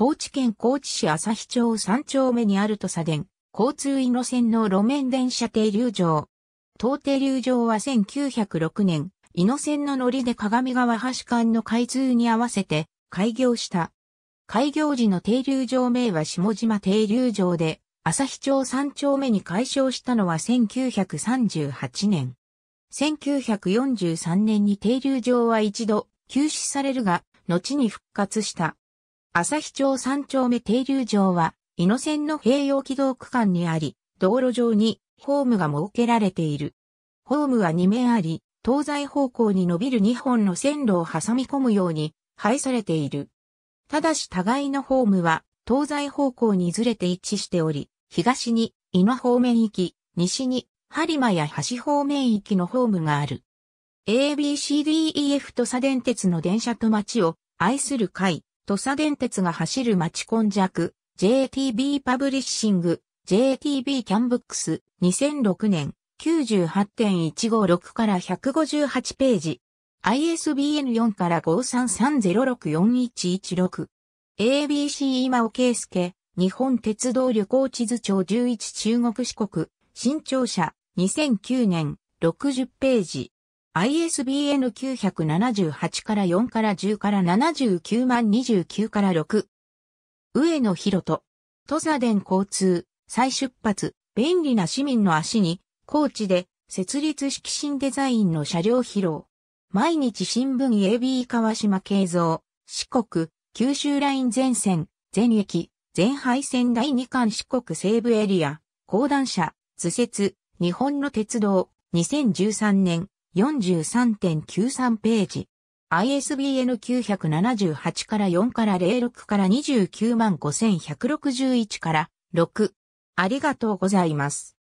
高知県高知市朝日町3丁目にある土佐電、交通井野線の路面電車停留場。当停留場は1906年、井野線の乗りで鏡川橋間の開通に合わせて開業した。開業時の停留場名は下島停留場で、朝日町3丁目に解消したのは1938年。1943年に停留場は一度休止されるが、後に復活した。朝日町三丁目停留場は、井野線の併用軌道区間にあり、道路上にホームが設けられている。ホームは2面あり、東西方向に伸びる2本の線路を挟み込むように配されている。ただし互いのホームは東西方向にずれて一致しており、東に井野方面行き、西に播磨や橋方面行きのホームがある。ABCDEF と左電鉄の電車と街を愛する会、土佐電鉄が走る街混弱、JTB パブリッシング、JTB キャンブックス、2006年、98.156から158ページ。ISBN4 から5 3 3 0 6 4 1 1 6 ABC 今尾圭介、日本鉄道旅行地図帳11中国四国、新庁舎、2009年、60ページ。ISBN 978から4から10から79万29から6。上野博人。土佐電交通、再出発、便利な市民の足に、高知で、設立式新デザインの車両披露。毎日新聞 AB 川島慶三、四国、九州ライン全線、全駅、全廃線第2巻四国西部エリア、高段車、図説、日本の鉄道、2013年、43.93ページ。ISBN 978から4から06から295161から6。ありがとうございます。